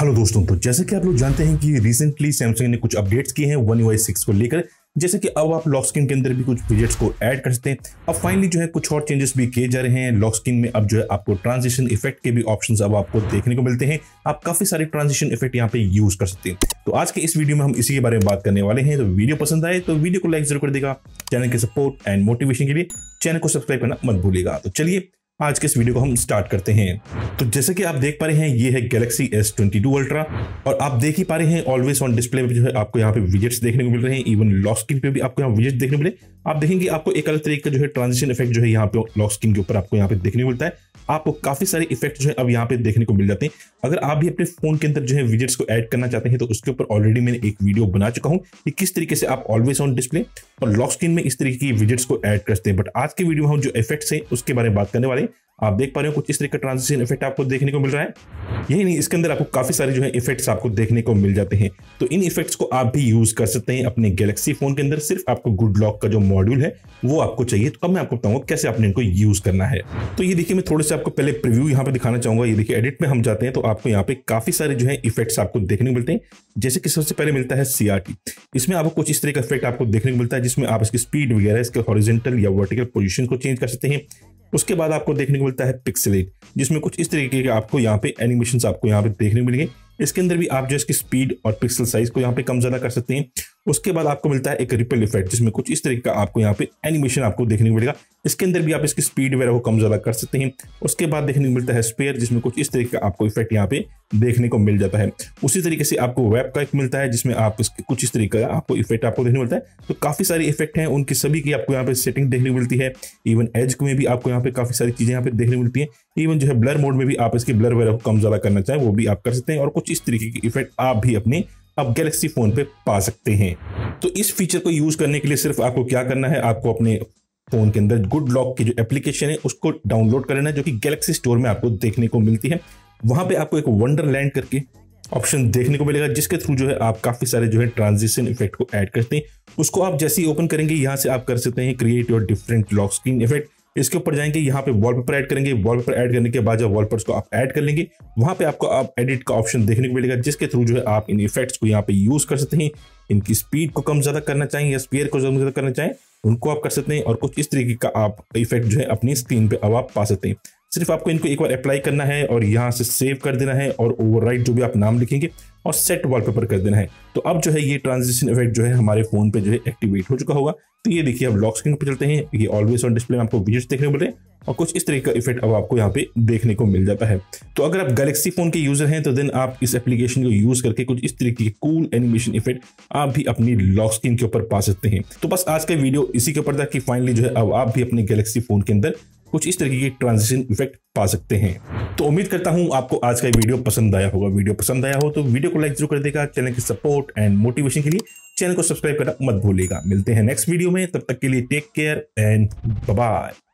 hello दोस्तों तो जैसे कि आप लोग जानते हैं कि रिसेंटली सैमसंग ने कुछ अपडेट्स किए हैं वन यू सिक्स को लेकर जैसे कि अब आप लॉक स्क्रीन के अंदर भी कुछ विजेट्स को ऐड कर सकते हैं अब फाइनली जो है कुछ और चेंजेस भी किए जा रहे हैं लॉक स्क्रीन में अब जो है आपको ट्रांजिशन इफेक्ट के भी ऑप्शन अब आपको देखने को मिलते हैं आप काफी सारे ट्रांजिशन इफेक्ट यहाँ पे यूज कर सकते हैं तो आज के इस वीडियो में हम इसी के बारे में बात करने वाले हैं तो वीडियो पसंद आए तो वीडियो को लाइक जरूर कर देगा चैनल के सपोर्ट एंड मोटिवेशन के लिए चैनल को सब्सक्राइब करना मत भूलेगा तो चलिए आज के इस वीडियो को हम स्टार्ट करते हैं तो जैसे कि आप देख पा रहे हैं ये है Galaxy S twenty two Ultra और आप देख ही पा रहे हैं ऑलवेज ऑन डिस्प्ले में जो है आपको यहाँ पे विजेट्स देखने को मिल रहे हैं इवन लॉस्ट स्क्रीन पे भी आपको यहाँ विजेट देखने मिले आप देखेंगे आपको एक अलग तरीके का जो है ट्रांजिशन इफेक्ट जो है यहाँ पे लॉक स्किन के ऊपर आपको यहाँ पे देखने को मिलता है आपको काफी सारे इफेक्ट जो है अब यहाँ पे देखने को मिल जाते हैं अगर आप भी अपने फोन के अंदर जो है विजिट्स को ऐड करना चाहते हैं तो उसके ऊपर ऑलरेडी मैंने एक वीडियो बना चुका हूँ कि किस तरीके से आप ऑलवेज ऑन डिस्प्ले और लॉक स्क्रीन में इस तरीके की विजिट्स को ऐड करते हैं बट आज के वीडियो में हम जो इफेक्ट्स हैं उसके बारे में बात करने वाले आप देख पा रहे हो कुछ इस तरीके का ट्रांजिशन इफेक्ट आपको देखने को मिल रहा है यही नहीं इसके अंदर आपको काफी सारे जो है इफेक्ट्स आपको देखने को मिल जाते हैं तो इन इफेक्ट्स को आप भी यूज कर सकते हैं अपने गैलेक्सी फोन के अंदर सिर्फ आपको गुड लॉक का जो मॉड्यूल है वो आपको चाहिए तो अब मैं आपको बताऊंगा कैसे आपने इनको यूज करना है तो ये देखिए मैं थोड़े से आपको पहले प्रिव्यू यहाँ पे दिखाना चाहूंगा ये देखिए एडिट में हम जाते हैं तो आपको यहाँ पे काफी सारे जो है इफेक्ट्स आपको देखने को मिलते हैं जैसे कि सबसे पहले मिलता है सीआरटी इसमें आपको कुछ इस तरह का इफेक्ट आपको देखने को मिलता है जिसमें आप इसकी स्पीड वगैरह इसके हॉरिजेंटल या वर्टिकल पोजिशन को चेंज कर सकते हैं उसके बाद आपको देखने को मिलता है पिक्सलेट जिसमें कुछ इस तरीके के आपको यहाँ पे एनिमेशन आपको यहाँ पे देखने को मिलेंगे इसके अंदर भी आप जो इसकी स्पीड और पिक्सल साइज को यहाँ पे कम ज्यादा कर सकते हैं उसके बाद आपको मिलता है एक रिपल इफेक्ट जिसमें कुछ इस तरीके का आपको यहाँ पे एनिमेशन आपको देखने को मिलेगा इसके अंदर भी आप इसकी स्पीड वगैरह को कम ज्यादा कर सकते हैं उसके बाद देखने को मिलता है स्पेयर जिसमें कुछ इस तरीके का आपको इफेक्ट यहाँ पे देखने को मिल जाता है उसी तरीके से आपको वेब का एक मिलता है जिसमें आप कुछ इस तरीके का आपको इफेक्ट आपको देखने मिलता है तो काफ़ी सारे इफेक्ट हैं उनकी सभी की आपको यहाँ पे सेटिंग देखने मिलती है इवन एज में भी आपको यहाँ पे काफ़ी सारी चीज़ें यहाँ पे देखने मिलती हैं इवन जो है ब्लर मोड में भी आप इसके ब्लर वगैरह को कम ज़्यादा करना चाहें वो भी आप कर सकते हैं और कुछ इस तरीके के इफेक्ट आप भी अपने आप गैलेक्सी फ़ोन पे पा सकते हैं तो इस फीचर को यूज़ करने के लिए सिर्फ आपको क्या करना है आपको अपने फ़ोन के अंदर गुड लॉक की जो एप्लीकेशन है उसको डाउनलोड कर लेना जो कि गैलेक्सी स्टोर में आपको देखने को मिलती है वहां पे आपको एक वंडरलैंड करके ऑप्शन देखने को मिलेगा जिसके थ्रू जो है आप काफ़ी सारे जो है ट्रांजिशन इफेक्ट को ऐड करते हैं उसको आप जैसे ही ओपन करेंगे यहाँ से आप कर सकते हैं create your different lock screen effect इसके ऊपर जाएंगे यहाँ पे वॉलपेपर ऐड करेंगे वॉलपेपर ऐड करने के बाद जब वॉलपेपर्स को आप ऐड कर लेंगे वहां पे आपको आप एडिट का ऑप्शन देखने को मिलेगा जिसके थ्रू जो है आप इन इफेक्ट्स को यहाँ पे यूज कर सकते हैं इनकी स्पीड को कम ज्यादा करना चाहें या स्पेयर को कम ज्यादा करना चाहें उनको आप कर सकते हैं और कुछ इस तरीके का आप इफेक्ट जो है अपनी स्क्रीन पे अब आप पा सकते हैं सिर्फ आपको इनको एक बार अप्लाई करना है और यहाँ से सेव कर देना है और ओवरराइट जो भी आप नाम लिखेंगे और सेट वॉलपेपर कर देना है तो अब जो है ये ट्रांजिशन इफेक्ट जो है हमारे फोन पे जो है एक्टिवेट हो चुका होगा तो ये देखिए अब लॉक स्क्रीन पे चलते हैं ये ऑलवेज ऑन डिस्प्ले में आपको विजिट देखने को मिल हैं और कुछ इस तरीके का इफेक्ट अब आपको यहाँ पे देखने को मिल जाता है तो अगर आप गैलेक्सी फोन के यूजर हैं तो देन आप इस एप्लीकेशन को यूज करके कुछ इस तरीके के कूल एनिमेशन इफेक्ट आप भी अपनी लॉक स्क्रीन के ऊपर पा सकते हैं तो बस आज का वीडियो इसी के ऊपर था कि फाइनली जो है अब आप भी अपने गैलेक्सी फोन के अंदर कुछ इस तरीके के ट्रांजिशन इफेक्ट पा सकते हैं तो उम्मीद करता हूं आपको आज का वीडियो पसंद आया होगा वीडियो पसंद आया हो तो वीडियो को लाइक जरूर कर देगा चैनल की सपोर्ट एंड मोटिवेशन के लिए चैनल को सब्सक्राइब करना मत भूलेगा मिलते हैं नेक्स्ट वीडियो में तब तक के लिए टेक केयर एंड बाय